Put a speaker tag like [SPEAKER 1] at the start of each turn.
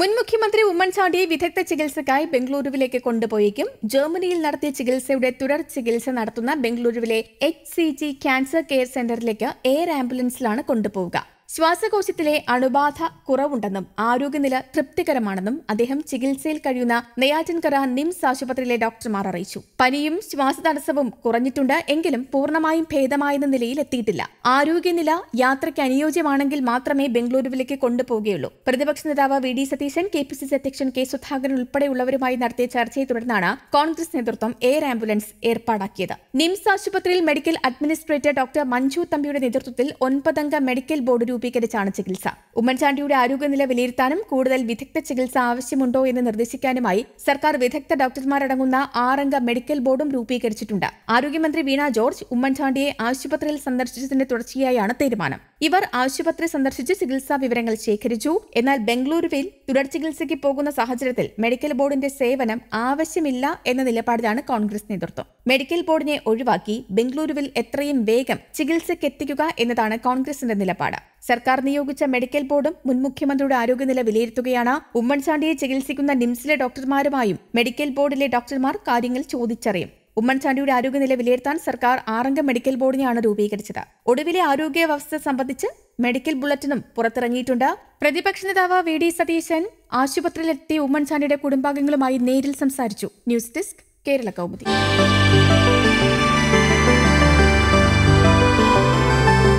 [SPEAKER 1] മുൻ മുഖ്യമന്ത്രി ഉമ്മൻചാണ്ടിയെ വിദഗ്ധ ചികിത്സക്കായി ബംഗളൂരുവിലേക്ക് കൊണ്ടുപോയേക്കും ജർമ്മനിയിൽ നടത്തിയ ചികിത്സയുടെ തുടർ ചികിത്സ നടത്തുന്ന ബംഗളൂരുവിലെ H C G cancer care സെന്ററിലേക്ക് എയർ ആംബുലൻസിലാണ് കൊണ്ടുപോവുക ശ്വാസകോശത്തിലെ അണുബാധ കുറവുണ്ടെന്നും ആരോഗ്യനില തൃപ്തികരമാണെന്നും അദ്ദേഹം ചികിത്സയിൽ കഴിയുന്ന നെയ്യാറ്റിൻകര നിംസ് ആശുപത്രിയിലെ ഡോക്ടർമാർ അറിയിച്ചു പനിയും ശ്വാസതടസ്സവും കുറഞ്ഞിട്ടുണ്ട് എങ്കിലും പൂർണ്ണമായും ഭേദമായെന്ന നിലയിൽ എത്തിയിട്ടില്ല ആരോഗ്യനില യാത്രയ്ക്ക് അനുയോജ്യമാണെങ്കിൽ മാത്രമേ ബംഗളൂരുവിലേക്ക് കൊണ്ടുപോകുകയുള്ളൂ പ്രതിപക്ഷ നേതാവ് V D Satheesan K P C C അധ്യക്ഷൻ കെ സുധാകരൻ ഉൾപ്പെടെയുള്ളവരുമായി നടത്തിയ ചർച്ചയെ തുടർന്നാണ് കോൺഗ്രസ് നേതൃത്വം എയർ ആംബുലൻസ് ഏർപ്പാടാക്കിയത് നിംസ് ആശുപത്രിയിൽ മെഡിക്കൽ അഡ്മിനിസ്ട്രേറ്റർ ഡോക്ടർ മഞ്ജു തമ്പിയുടെ നേതൃത്വത്തിൽ ഒൻപതംഗ മെഡിക്കൽ ബോർഡ് രൂപീകരിച്ചാണ് ചികിത്സ ഉമ്മൻചാണ്ടിയുടെ ആരോഗ്യനില വിലയിരുത്താനും കൂടുതൽ വിദഗ്ധ ചികിത്സ ആവശ്യമുണ്ടോ എന്ന് നിർദ്ദേശിക്കാനുമായി സർക്കാർ വിദഗ്ധ ഡോക്ടർമാരടങ്ങുന്ന ആറംഗ മെഡിക്കൽ ബോർഡും രൂപീകരിച്ചിട്ടുണ്ട് ആരോഗ്യമന്ത്രി വീണ ജോർജ് ഉമ്മൻചാണ്ടിയെ ആശുപത്രിയിൽ സന്ദർശിച്ചതിന്റെ തുടർച്ചയായാണ് തീരുമാനം ഇവർ ആശുപത്രി സന്ദർശിച്ച് ചികിത്സാ വിവരങ്ങൾ ശേഖരിച്ചു എന്നാൽ ബംഗളൂരുവിൽ തുടർ ചികിത്സയ്ക്ക് പോകുന്ന സാഹചര്യത്തിൽ മെഡിക്കൽ ബോർഡിന്റെ സേവനം ആവശ്യമില്ല എന്ന നിലപാടിലാണ് കോൺഗ്രസ് നേതൃത്വം മെഡിക്കൽ ബോർഡിനെ ഒഴിവാക്കി ബംഗളൂരുവിൽ എത്രയും വേഗം ചികിത്സയ്ക്ക് എത്തിക്കുക എന്നതാണ് കോൺഗ്രസിന്റെ നിലപാട് സർക്കാർ നിയോഗിച്ച മെഡിക്കൽ ബോർഡും മുൻ മുഖ്യമന്ത്രിയുടെ ആരോഗ്യനില വിലയിരുത്തുകയാണ് ഉമ്മൻചാണ്ടിയെ ചികിത്സിക്കുന്ന നിംസിലെ ഡോക്ടർമാരുമായും മെഡിക്കൽ ബോർഡിലെ ഡോക്ടർമാർ കാര്യങ്ങൾ ചോദിച്ചറിയും ഉമ്മൻചാണ്ടിയുടെ ആരോഗ്യനില വിലയിരുത്താൻ സർക്കാർ ആറംഗ മെഡിക്കൽ ബോർഡിനെയാണ് രൂപീകരിച്ചത് ഒടുവിലെ വ്യവസ്ഥ സംബന്ധിച്ച് മെഡിക്കൽ ബുള്ളറ്റിനും പുറത്തിറങ്ങിയിട്ടുണ്ട് പ്രതിപക്ഷ നേതാവ് വി ഡി സതീശൻ ആശുപത്രിയിലെത്തി ഉമ്മൻചാണ്ടിയുടെ കുടുംബാംഗങ്ങളുമായി നേരിൽ സംസാരിച്ചു ന്യൂസ് ഡെസ്ക് കേരള കൗമുദി